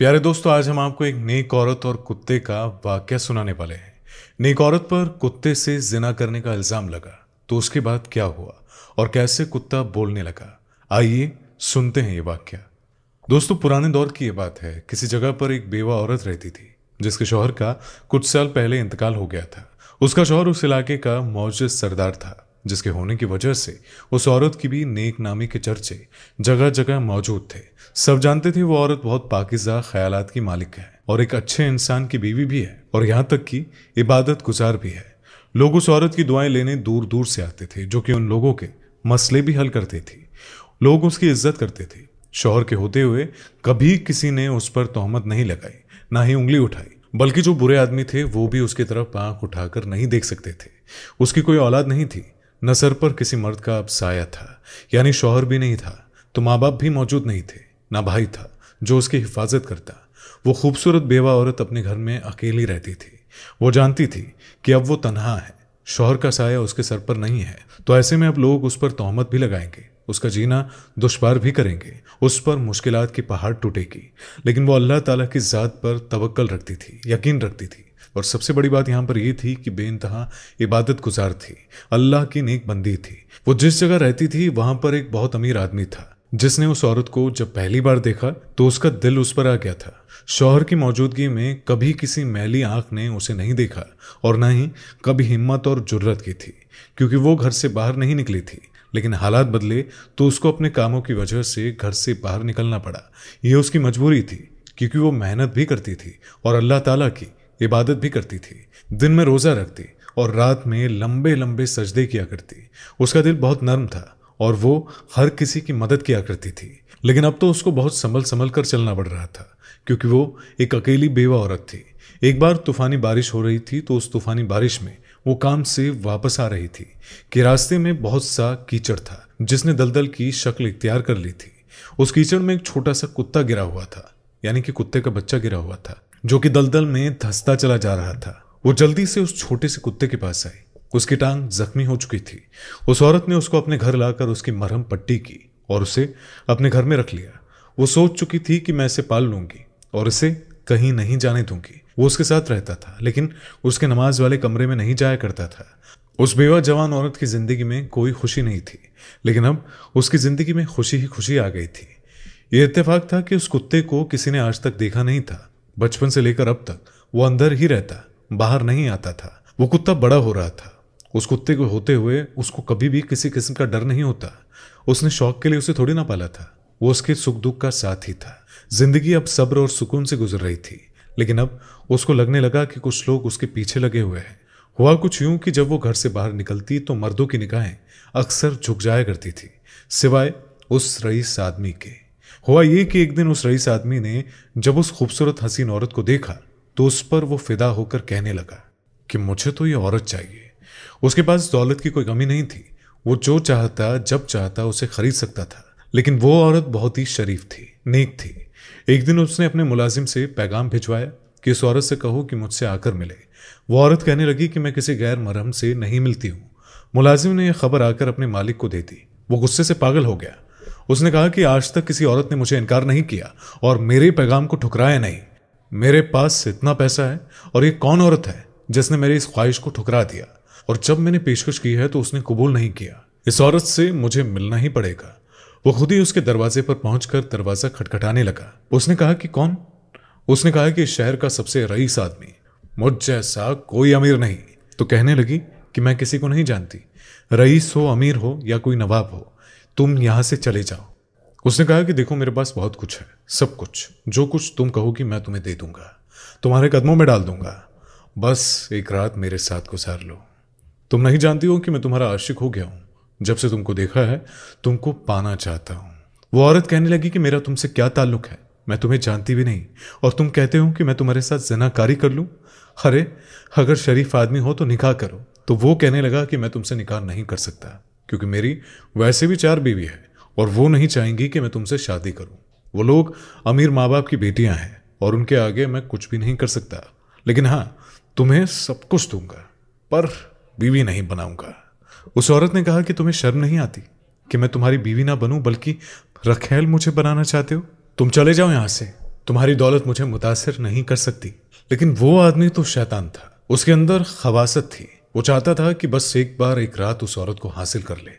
प्यारे दोस्तों आज हम आपको एक नेक औरत और कुत्ते का वाक्य सुनाने वाले हैं नेक औरत पर कुत्ते से जिना करने का इल्ज़ाम लगा तो उसके बाद क्या हुआ और कैसे कुत्ता बोलने लगा आइए सुनते हैं ये वाक्य दोस्तों पुराने दौर की ये बात है किसी जगह पर एक बेवा औरत रहती थी जिसके शोहर का कुछ साल पहले इंतकाल हो गया था उसका शोहर उस इलाके का मौज सरदार था जिसके होने की वजह से उस औरत की भी नेक नामी के चर्चे जगह जगह मौजूद थे सब जानते थे वो औरत बहुत पाकिजा ख्याल की मालिक है और एक अच्छे इंसान की बीवी भी है और यहाँ तक कि इबादत गुजार भी है लोग उस औरत की दुआएं लेने दूर दूर से आते थे जो कि उन लोगों के मसले भी हल करती थी लोग उसकी इज्जत करते थे शोहर के होते हुए कभी किसी ने उस पर तोहमत नहीं लगाई ना ही उंगली उठाई बल्कि जो बुरे आदमी थे वो भी उसकी तरफ आंख उठाकर नहीं देख सकते थे उसकी कोई औलाद नहीं थी न सर पर किसी मर्द का अब साया था यानी शौहर भी नहीं था तो माँ बाप भी मौजूद नहीं थे ना भाई था जो उसकी हिफाजत करता वो खूबसूरत बेवा औरत अपने घर में अकेली रहती थी वो जानती थी कि अब वो तनहा है शौहर का साया उसके सर पर नहीं है तो ऐसे में अब लोग उस पर तोहमत भी लगाएंगे उसका जीना दुश्वार भी करेंगे उस पर मुश्किलात की पहाड़ टूटेगी लेकिन वो अल्लाह ताला की ज़ात पर तवक्ल रखती थी यकीन रखती थी और सबसे बड़ी बात यहाँ पर यह थी कि बेानतहा इबादत गुजार थी अल्लाह की नेक बंदी थी वो जिस जगह रहती थी वहां पर एक बहुत अमीर आदमी था जिसने उस औरत को जब पहली बार देखा तो उसका दिल उस पर आ गया था शौहर की मौजूदगी में कभी किसी मैली आंख ने उसे नहीं देखा और ना ही कभी हिम्मत और जुर्रत की थी क्योंकि वो घर से बाहर नहीं निकली थी लेकिन हालात बदले तो उसको अपने कामों की वजह से घर से बाहर निकलना पड़ा ये उसकी मजबूरी थी क्योंकि वो मेहनत भी करती थी और अल्लाह ताला की इबादत भी करती थी दिन में रोज़ा रखती और रात में लंबे लंबे सजदे किया करती उसका दिल बहुत नर्म था और वो हर किसी की मदद किया करती थी लेकिन अब तो उसको बहुत संभल संभल कर चलना पड़ रहा था क्योंकि वो एक अकेली बेवा औरत थी एक बार तूफानी बारिश हो रही थी तो उस तूफानी बारिश में वो काम से वापस आ रही थी कि रास्ते में बहुत सा कीचड़ था जिसने दलदल की शक्ल इख्तियार कर ली थी उस कीचड़ में एक छोटा सा कुत्ता गिरा हुआ था यानी कि कुत्ते का बच्चा गिरा हुआ था जो कि दलदल में धसता चला जा रहा था वो जल्दी से उस छोटे से कुत्ते के पास आई उसकी टांग जख्मी हो चुकी थी उस औरत ने उसको अपने घर लाकर उसकी मरहम पट्टी की और उसे अपने घर में रख लिया वो सोच चुकी थी कि मैं इसे पाल लूंगी और इसे कहीं नहीं जाने दूंगी वो उसके साथ रहता था लेकिन उसके नमाज वाले कमरे में नहीं जाया करता था उस बेवा जवान औरत की ज़िंदगी में कोई खुशी नहीं थी लेकिन अब उसकी ज़िंदगी में खुशी ही खुशी आ गई थी ये इत्तेफाक था कि उस कुत्ते को किसी ने आज तक देखा नहीं था बचपन से लेकर अब तक वो अंदर ही रहता बाहर नहीं आता था वो कुत्ता बड़ा हो रहा था उस कुत्ते को होते हुए उसको कभी भी किसी किस्म का डर नहीं होता उसने शौक के लिए उसे थोड़ी ना पाला था वो उसके सुख दुख का साथ ही था जिंदगी अब सब्र और सुकून से गुजर रही थी लेकिन अब उसको लगने लगा कि कुछ लोग उसके पीछे लगे हुए हैं हुआ कुछ यूं कि जब वो घर से बाहर निकलती तो मर्दों की निगाहें अक्सर झुक जाया करती थी सिवाय उस रईस आदमी के हुआ ये कि एक दिन उस रईस आदमी ने जब उस खूबसूरत हसीन औरत को देखा तो उस पर वो फिदा होकर कहने लगा कि मुझे तो ये औरत चाहिए उसके पास दौलत की कोई कमी नहीं थी वो जो चाहता जब चाहता उसे खरीद सकता था लेकिन वो औरत बहुत ही शरीफ थी नेक थी एक दिन उसने अपने मुलाजिम से पैगाम भिजवाया कि इस औरत से कहो कि मुझसे आकर मिले वो औरत कहने लगी कि मैं किसी गैर मरहम से नहीं मिलती हूँ मुलाजिम ने यह खबर आकर अपने मालिक को दे दी वो गुस्से से पागल हो गया उसने कहा कि आज तक किसी औरत ने मुझे इनकार नहीं किया और मेरे पैगाम को ठुकराया नहीं मेरे पास इतना पैसा है और ये कौन औरत है जिसने मेरी इस ख्वाहिश को ठुकरा दिया और जब मैंने पेशकश की है तो उसने कबूल नहीं किया इस औरत से मुझे मिलना ही पड़ेगा वो खुद ही उसके दरवाजे पर पहुंचकर दरवाजा खटखटाने लगा उसने कहा कि कौन उसने कहा कि शहर का सबसे रईस आदमी मुझ जैसा कोई अमीर नहीं तो कहने लगी कि मैं किसी को नहीं जानती रईस हो अमीर हो या कोई नवाब हो तुम यहाँ से चले जाओ उसने कहा कि देखो मेरे पास बहुत कुछ है सब कुछ जो कुछ तुम कहोगी मैं तुम्हें दे दूंगा तुम्हारे कदमों में डाल दूंगा बस एक रात मेरे साथ गुजार लो तुम नहीं जानती हो कि मैं तुम्हारा आशिक हो गया हूं जब से तुमको देखा है तुमको पाना चाहता हूँ वो औरत कहने लगी कि मेरा तुमसे क्या ताल्लुक है मैं तुम्हें जानती भी नहीं और तुम कहते हो कि मैं तुम्हारे साथ जनाकारी कर लूँ अरे अगर शरीफ आदमी हो तो निकाह करो तो वो कहने लगा कि मैं तुमसे निकाह नहीं कर सकता क्योंकि मेरी वैसे भी चार बीवी है और वो नहीं चाहेंगी कि मैं तुमसे शादी करूं वो लोग अमीर माँ बाप की बेटियां हैं और उनके आगे मैं कुछ भी नहीं कर सकता लेकिन हाँ तुम्हें सब कुछ दूंगा पर बीवी नहीं बनाऊंगा उस औरत ने कहा कि तुम्हें शर्म नहीं आती कि मैं तुम्हारी बीवी ना बनूं बल्कि रखेल मुझे बनाना चाहते हो तुम चले जाओ यहां से तुम्हारी दौलत मुझे मुतासर नहीं कर सकती लेकिन वो आदमी तो शैतान था उसके अंदर खबासत थी वो चाहता था कि बस एक बार एक रात उस औरत को हासिल कर ले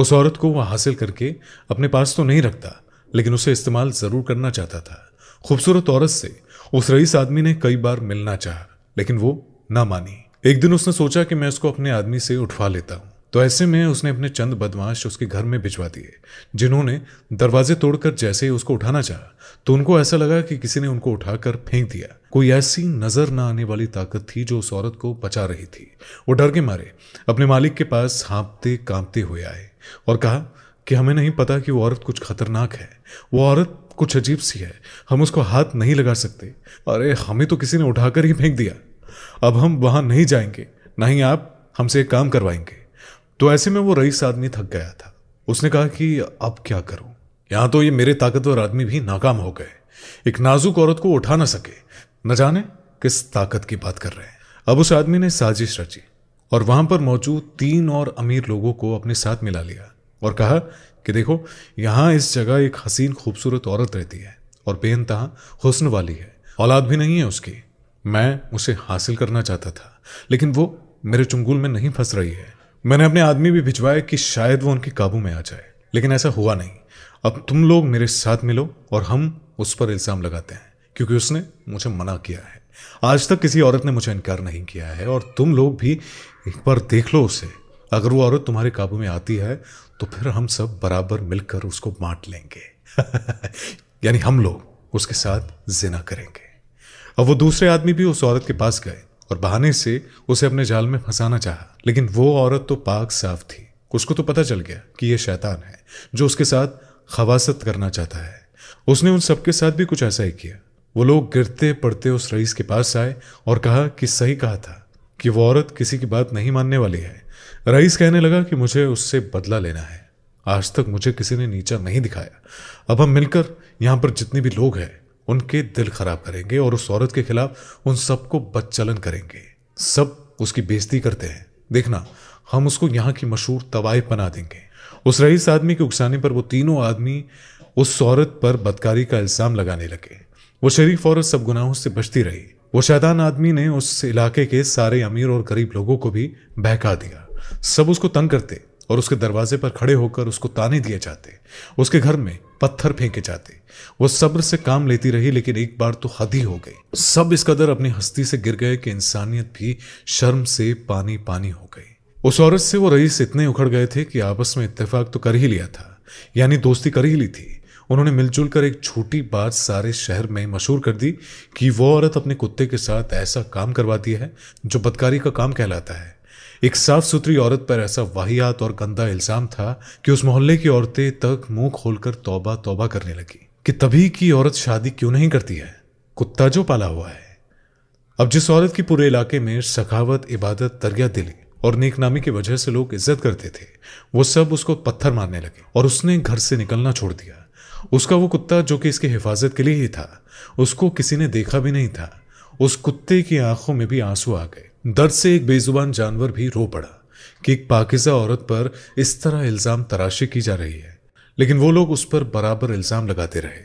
उस औरत को वह हासिल करके अपने पास तो नहीं रखता लेकिन उसे इस्तेमाल ज़रूर करना चाहता था खूबसूरत औरत से उस रईस आदमी ने कई बार मिलना चाहा लेकिन वो ना मानी एक दिन उसने सोचा कि मैं उसको अपने आदमी से उठवा लेता हूँ तो ऐसे में उसने अपने चंद बदमाश उसके घर में भिजवा दिए जिन्होंने दरवाजे तोड़कर जैसे ही उसको उठाना चाहा तो उनको ऐसा लगा कि किसी ने उनको उठाकर फेंक दिया कोई ऐसी नजर न आने वाली ताकत थी जो उस औरत को बचा रही थी वो डर के मारे अपने मालिक के पास हाँपते कांपते हुए आए और कहा कि हमें नहीं पता कि वो औरत कुछ खतरनाक है वो औरत कुछ अजीब सी है हम उसको हाथ नहीं लगा सकते अरे हमें तो किसी ने उठाकर ही फेंक दिया अब हम वहां नहीं जाएंगे ना ही आप हमसे एक काम करवाएंगे तो ऐसे में वो रईस आदमी थक गया था उसने कहा कि अब क्या करूं यहां तो ये मेरे ताकतवर आदमी भी नाकाम हो गए एक नाजुक औरत को उठा ना सके न जाने किस ताकत की बात कर रहे हैं अब उस आदमी ने साजिश रची और वहां पर मौजूद तीन और अमीर लोगों को अपने साथ मिला लिया और कहा कि देखो यहाँ इस जगह एक हसीन खूबसूरत औरत रहती है और बेनतहा हुस्न वाली है औलाद भी नहीं है उसकी मैं उसे हासिल करना चाहता था लेकिन वो मेरे चुंगुल में नहीं फंस रही है मैंने अपने आदमी भी भिजवाए कि शायद वो उनके काबू में आ जाए लेकिन ऐसा हुआ नहीं अब तुम लोग मेरे साथ मिलो और हम उस पर इल्ज़ाम लगाते हैं क्योंकि उसने मुझे मना किया है आज तक किसी औरत ने मुझे इनकार नहीं किया है और तुम लोग भी एक बार देख लो उसे अगर वो औरत तुम्हारे काबू में आती है तो फिर हम सब बराबर मिलकर उसको बांट लेंगे यानी हम लोग उसके साथ जिना करेंगे अब वो दूसरे आदमी भी उस औरत के पास गए और बहाने से उसे अपने जाल में फंसाना चाहा लेकिन वो औरत तो पाक साफ थी उसको तो पता चल गया कि यह शैतान है जो उसके साथ खवासत करना चाहता है उसने उन सबके साथ भी कुछ ऐसा ही किया वो लोग गिरते पड़ते उस रईस के पास आए और कहा कि सही कहा था कि वो औरत किसी की बात नहीं मानने वाली है रईस कहने लगा कि मुझे उससे बदला लेना है आज तक मुझे किसी ने नीचा नहीं दिखाया अब हम मिलकर यहां पर जितने भी लोग हैं उनके दिल खराब करेंगे और उस औरत के खिलाफ उन सबको बदचलन करेंगे सब उसकी बेइज्जती करते हैं देखना हम उसको यहाँ की मशहूर तवाइफ बना देंगे उस रईस आदमी के उकसाने पर वो तीनों आदमी उस औरत पर बदकारी का इल्ज़ाम लगाने लगे वो शरीफ औरत सब गुनाहों से बचती रही वो शैतान आदमी ने उस इलाके के सारे अमीर और गरीब लोगों को भी बहका दिया सब उसको तंग करते और उसके दरवाजे पर खड़े होकर उसको ताने दिए जाते उसके घर में पत्थर फेंके जाते वो सब्र से काम लेती रही लेकिन एक बार तो हद ही हो गई सब इस कदर अपनी हस्ती से गिर गए कि इंसानियत भी शर्म से पानी पानी हो गई उस औरत से वो रईस इतने उखड़ गए थे कि आपस में इत्तेफाक तो कर ही लिया था यानी दोस्ती कर ही ली थी उन्होंने मिलजुल कर एक छोटी बात सारे शहर में मशहूर कर दी कि वो औरत अपने कुत्ते के साथ ऐसा काम करवाती है जो बदकारी का काम कहलाता है एक साफ सुथरी औरत पर ऐसा वाहियात और गंदा इल्ज़ाम था कि उस मोहल्ले की औरतें तक मुंह खोलकर तौबा तौबा करने लगी कि तभी की औरत शादी क्यों नहीं करती है कुत्ता जो पाला हुआ है अब जिस औरत की पूरे इलाके में सखावत इबादत दरिया दिली और नेकनामी की वजह से लोग इज्जत करते थे वो सब उसको पत्थर मारने लगे और उसने घर से निकलना छोड़ दिया उसका वो कुत्ता जो कि इसकी हिफाजत के लिए ही था उसको किसी ने देखा भी नहीं था उस कुत्ते की आंखों में भी आंसू आ गए दर्द से एक बेजुबान जानवर भी रो पड़ा कि एक पाकिजा औरत पर इस तरह इल्ज़ाम तराशी की जा रही है लेकिन वो लोग उस पर बराबर इल्ज़ाम लगाते रहे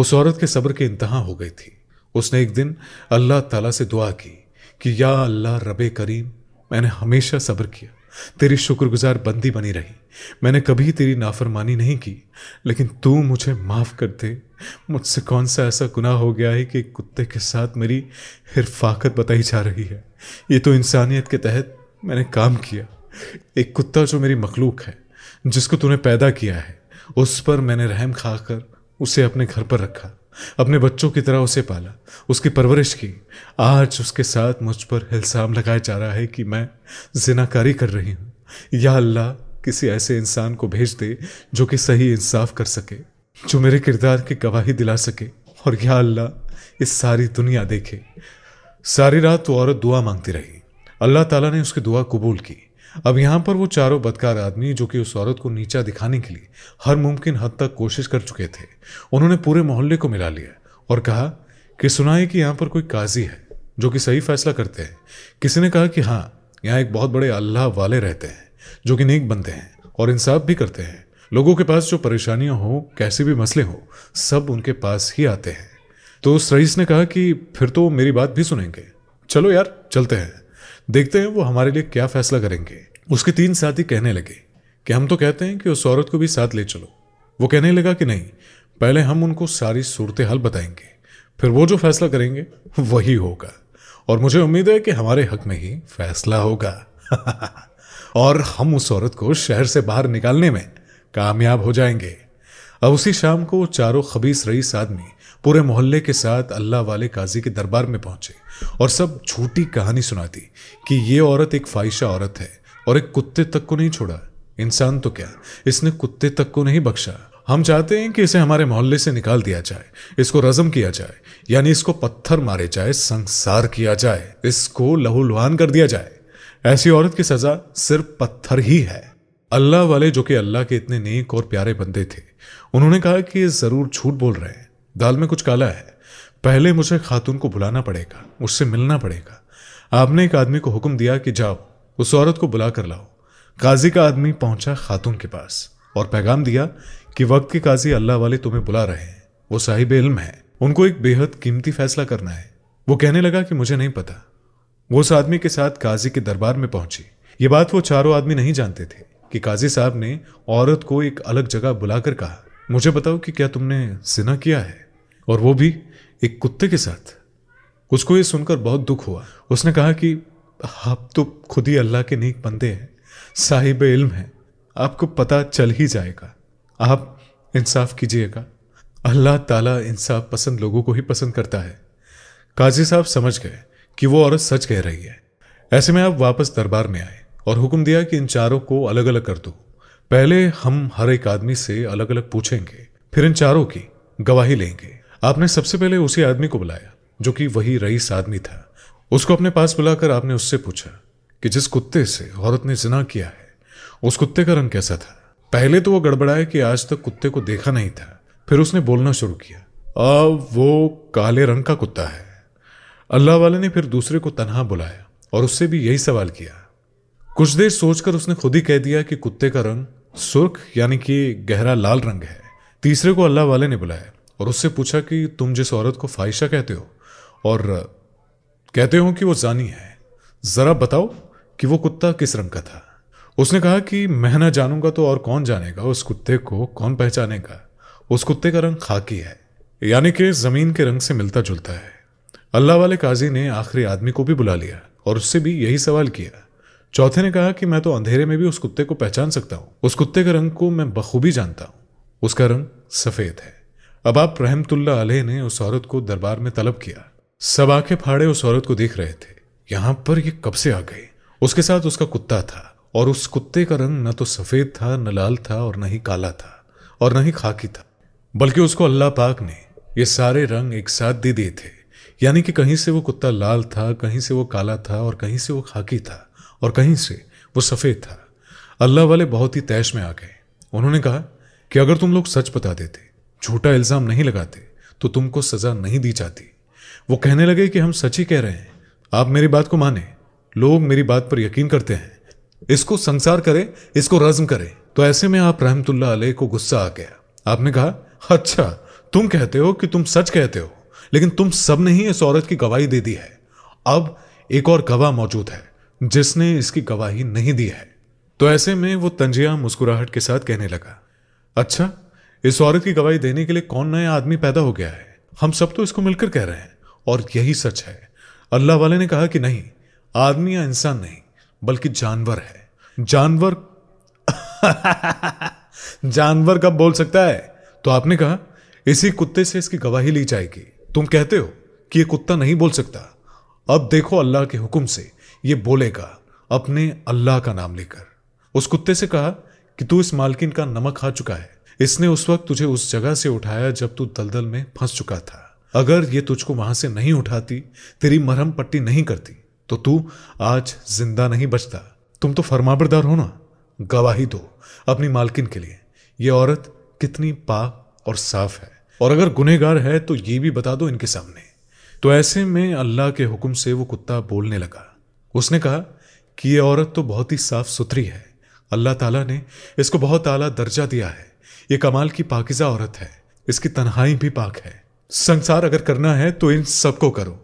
उस औरत के सब्र के इंतहा हो गई थी उसने एक दिन अल्लाह ताला से दुआ की कि या अल्लाह रब करीम मैंने हमेशा सब्र किया तेरी शुक्रगुजार बंदी बनी रही मैंने कभी तेरी नाफरमानी नहीं की लेकिन तू मुझे माफ़ कर दे मुझसे कौन सा ऐसा गुनाह हो गया है कि कुत्ते के साथ मेरी हिरफाकत बताई जा रही है ये तो इंसानियत के तहत मैंने काम किया एक कुत्ता जो मेरी मखलूक है जिसको तूने पैदा किया है उस पर मैंने रहम खाकर उसे अपने घर पर रखा अपने बच्चों की तरह उसे पाला उसकी परवरिश की आज उसके साथ मुझ पर इल्ज़ाम लगाया जा रहा है कि मैं जिनाकारी कर रही हूं या अल्लाह किसी ऐसे इंसान को भेज दे जो कि सही इंसाफ कर सके जो मेरे किरदार की गवाही दिला सके और या अल्लाह इस सारी दुनिया देखे सारी रात वो औरत दुआ मांगती रही अल्लाह ताला ने उसकी दुआ कबूल की अब यहां पर वो चारों बदकार आदमी जो कि उस औरत को नीचा दिखाने के लिए हर मुमकिन हद तक कोशिश कर चुके थे उन्होंने पूरे मोहल्ले को मिला लिया और कहा कि सुनाए कि यहां पर कोई काजी है जो कि सही फैसला करते हैं किसी ने कहा कि हाँ यहाँ एक बहुत बड़े अल्लाह वाले रहते हैं जो कि नेक बनते हैं और इंसाफ भी करते हैं लोगों के पास जो परेशानियां हो कैसे भी मसले हो सब उनके पास ही आते हैं तो उस रईस ने कहा कि फिर तो मेरी बात भी सुनेंगे चलो यार चलते हैं देखते हैं वो हमारे लिए क्या फैसला करेंगे उसके तीन साथी कहने लगे कि हम तो कहते हैं कि उस औरत को भी साथ ले चलो वो कहने लगा कि नहीं पहले हम उनको सारी सूरत हाल बताएंगे फिर वो जो फैसला करेंगे वही होगा और मुझे उम्मीद है कि हमारे हक में ही फैसला होगा और हम उस औरत को शहर से बाहर निकालने में कामयाब हो जाएंगे अब उसी शाम को वो चारों खबीस रईस आदमी पूरे मोहल्ले के साथ अल्लाह वाले काजी के दरबार में पहुंचे और सब झूठी कहानी सुनाती कि ये औरत एक फाइशा औरत है और एक कुत्ते तक को नहीं छोड़ा इंसान तो क्या इसने कुत्ते तक को नहीं बख्शा हम चाहते हैं कि इसे हमारे मोहल्ले से निकाल दिया जाए इसको रजम किया जाए यानी इसको पत्थर मारे जाए संसार किया जाए इसको लहूलुहान कर दिया जाए ऐसी औरत की सजा सिर्फ पत्थर ही है अल्लाह वाले जो कि अल्लाह के इतने नेक और प्यारे बंदे थे उन्होंने कहा कि ये ज़रूर झूठ बोल रहे हैं दाल में कुछ काला है पहले मुझे खातून को बुलाना पड़ेगा उससे मिलना पड़ेगा आपने एक आदमी को हुक्म दिया कि जाओ उस औरत को बुला कर लाओ काजी का आदमी पहुंचा खातून के पास और पैगाम दिया कि वक्त के काजी अल्लाह वाले तुम्हें बुला रहे हैं वो साहिब इल्म है उनको एक बेहद कीमती फैसला करना है वो कहने लगा कि मुझे नहीं पता वो उस आदमी के साथ काजी के दरबार में पहुंची ये बात वो चारों आदमी नहीं जानते थे कि काजी साहब ने औरत को एक अलग जगह बुलाकर कहा मुझे बताओ कि क्या तुमने सिना किया है और वो भी एक कुत्ते के साथ उसको ये सुनकर बहुत दुख हुआ उसने कहा कि आप तो खुद ही अल्लाह के नेक बंदे हैं साहिब इल्म हैं आपको पता चल ही जाएगा आप इंसाफ कीजिएगा अल्लाह ताला इंसाफ पसंद लोगों को ही पसंद करता है काजी साहब समझ गए कि वो औरत सच कह रही है ऐसे में आप वापस दरबार में आए और हुक्म दिया कि इन चारों को अलग अलग कर दो पहले हम हर एक आदमी से अलग अलग पूछेंगे फिर इन चारों की गवाही लेंगे आपने सबसे पहले उसी आदमी को बुलाया जो कि वही रईस आदमी था उसको अपने पास बुलाकर आपने उससे पूछा कि जिस कुत्ते से औरत ने जिना किया है उस कुत्ते का रंग कैसा था पहले तो वो गड़बड़ाया कि आज तक कुत्ते को देखा नहीं था फिर उसने बोलना शुरू किया अब वो काले रंग का कुत्ता है अल्लाह वाले ने फिर दूसरे को तनहा बुलाया और उससे भी यही सवाल किया कुछ देर सोचकर उसने खुद ही कह दिया कि कुत्ते का रंग सुर्ख यानी कि गहरा लाल रंग है तीसरे को अल्लाह वाले ने बुलाया और उससे पूछा कि तुम जिस औरत को फाइशा कहते हो और कहते हो कि वो जानी है ज़रा बताओ कि वो कुत्ता किस रंग का था उसने कहा कि मैं ना जानूंगा तो और कौन जानेगा उस कुत्ते को कौन पहचानेगा उस कुत्ते का रंग खाकी है यानी कि ज़मीन के रंग से मिलता जुलता है अल्लाह वाले काजी ने आखिरी आदमी को भी बुला लिया और उससे भी यही सवाल किया चौथे ने कहा कि मैं तो अंधेरे में भी उस कुत्ते को पहचान सकता हूँ उस कुत्ते के रंग को मैं बखूबी जानता हूँ उसका रंग सफ़ेद है अब आप रहमतुल्ला अलह ने उस औरत को दरबार में तलब किया सब आंखें फाड़े उस औरत को देख रहे थे यहाँ पर ये कब से आ गए उसके साथ उसका कुत्ता था और उस कुत्ते का रंग न तो सफ़ेद था न लाल था और न ही काला था और न ही खाकी था बल्कि उसको अल्लाह पाक ने ये सारे रंग एक साथ दे दिए थे यानी कि कहीं से वो कुत्ता लाल था कहीं से वो काला था और कहीं से वो खाकी था और कहीं से वो सफ़ेद था अल्लाह वाले बहुत ही तैश में आ गए उन्होंने कहा कि अगर तुम लोग सच बता देते झूठा इल्ज़ाम नहीं लगाते तो तुमको सज़ा नहीं दी जाती वो कहने लगे कि हम सच ही कह रहे हैं आप मेरी बात को माने लोग मेरी बात पर यकीन करते हैं इसको संसार करें इसको रज्म करें तो ऐसे में आप रहमतुल्ला अलैह को गुस्सा आ गया आपने कहा अच्छा तुम कहते हो कि तुम सच कहते हो लेकिन तुम सब ने ही इस औरत की गवाही दे दी है अब एक और गवाह मौजूद है जिसने इसकी गवाही नहीं दी है तो ऐसे में वो तंजिया मुस्कुराहट के साथ कहने लगा अच्छा इस औरत की गवाही देने के लिए कौन नया आदमी पैदा हो गया है हम सब तो इसको मिलकर कह रहे हैं और यही सच है अल्लाह वाले ने कहा कि नहीं आदमी या इंसान नहीं बल्कि जानवर है जानवर जानवर कब बोल सकता है तो आपने कहा इसी कुत्ते से इसकी गवाही ली जाएगी तुम कहते हो कि यह कुत्ता नहीं बोल सकता अब देखो अल्लाह के हुक्म से ये बोलेगा अपने अल्लाह का नाम लेकर उस कुत्ते से कहा कि तू इस मालकिन का नमक खा चुका है इसने उस वक्त तुझे उस जगह से उठाया जब तू दलदल में फंस चुका था अगर ये तुझको वहां से नहीं उठाती तेरी मरहम पट्टी नहीं करती तो तू आज जिंदा नहीं बचता तुम तो फरमाबरदार हो ना गवाही दो अपनी मालकिन के लिए ये औरत कितनी पाक और साफ है और अगर गुनहगार है तो ये भी बता दो इनके सामने तो ऐसे में अल्लाह के हुक्म से वो कुत्ता बोलने लगा उसने कहा कि ये औरत तो बहुत ही साफ सुथरी है अल्लाह ताला ने इसको बहुत आला दर्जा दिया है ये कमाल की पाकिजा औरत है इसकी तनहाई भी पाक है संसार अगर करना है तो इन सबको करो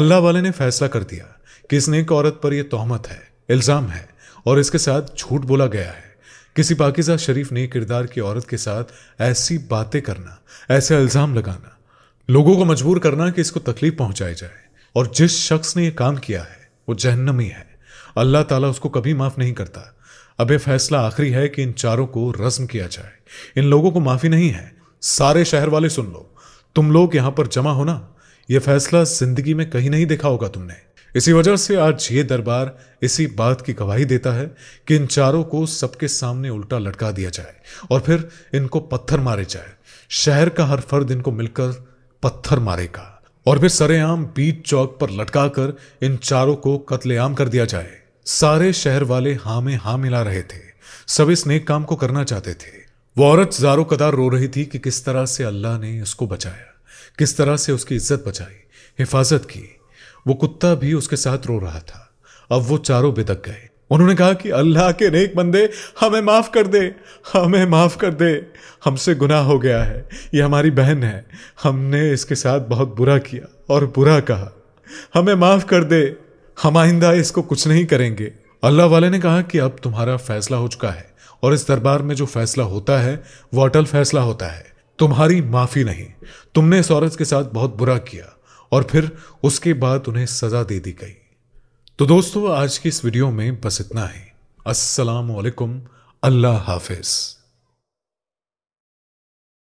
अल्लाह वाले ने फैसला कर दिया कि इस नेक औरत पर यह तोहमत है इल्ज़ाम है और इसके साथ झूठ बोला गया है किसी पाकिजा शरीफ ने किरदार की औरत के साथ ऐसी बातें करना ऐसे इल्ज़ाम लगाना लोगों को मजबूर करना कि इसको तकलीफ पहुंचाई जाए और जिस शख्स ने यह काम किया है वो जहन्नमी है अल्लाह ताला उसको कभी माफ़ नहीं करता अब यह फैसला आखिरी है कि इन चारों को रस्म किया जाए इन लोगों को माफ़ी नहीं है सारे शहर वाले सुन लो तुम लोग यहां पर जमा हो ना यह फैसला जिंदगी में कहीं नहीं देखा होगा तुमने इसी वजह से आज ये दरबार इसी बात की गवाही देता है कि इन चारों को सबके सामने उल्टा लटका दिया जाए और फिर इनको पत्थर मारे जाए शहर का हर फर्द इनको मिलकर पत्थर मारेगा और फिर सरेआम बीच चौक पर लटकाकर इन चारों को कत्लेआम कर दिया जाए सारे शहर वाले हा में हा मिला रहे थे सब इस नेक काम को करना चाहते थे वो औरत जारो कदार रो रही थी कि किस तरह से अल्लाह ने उसको बचाया किस तरह से उसकी इज्जत बचाई हिफाजत की वो कुत्ता भी उसके साथ रो रहा था अब वो चारों बिदक गए उन्होंने कहा कि अल्लाह के नेक बंदे हमें माफ़ कर दे हमें माफ़ कर दे हमसे गुनाह हो गया है ये हमारी बहन है हमने इसके साथ बहुत बुरा किया और बुरा कहा हमें माफ़ कर दे हम आइंदा इसको कुछ नहीं करेंगे अल्लाह वाले ने कहा कि अब तुम्हारा फैसला हो चुका है और इस दरबार में जो फैसला होता है वो अटल फैसला होता है तुम्हारी माफ़ी नहीं तुमने इस औरत के साथ बहुत बुरा किया और फिर उसके बाद उन्हें सज़ा दे दी गई तो दोस्तों आज की इस वीडियो में बस इतना ही अस्सलाम अल्लाह हाफिज़